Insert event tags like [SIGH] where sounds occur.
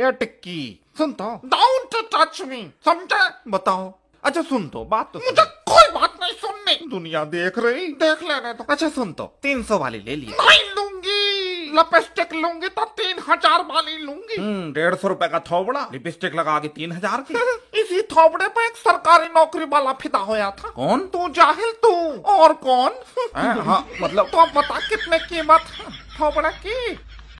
ए टिक्की सुन तो down to touch me समझे बताओ अच्छा सुन तो बात तो मुझे कोई बात नहीं सुननी दुनिया देख रही देख लेने तो अच्छा सुन तो तीन सौ वाली ले ली नहीं लूंगी लिपस्टिक लूंगी तो तीन हजार वाली लूंगी हम्म, डेढ़ सौ रूपए का थोबड़ा लिपस्टिक लगा के तीन हजार की [LAUGHS] इसी थोबड़े पे एक सरकारी नौकरी वाला फिदा होया था कौन तू जाहिल तू और कौन हाँ, मतलब तो बता कितने कीमत थोबड़ा की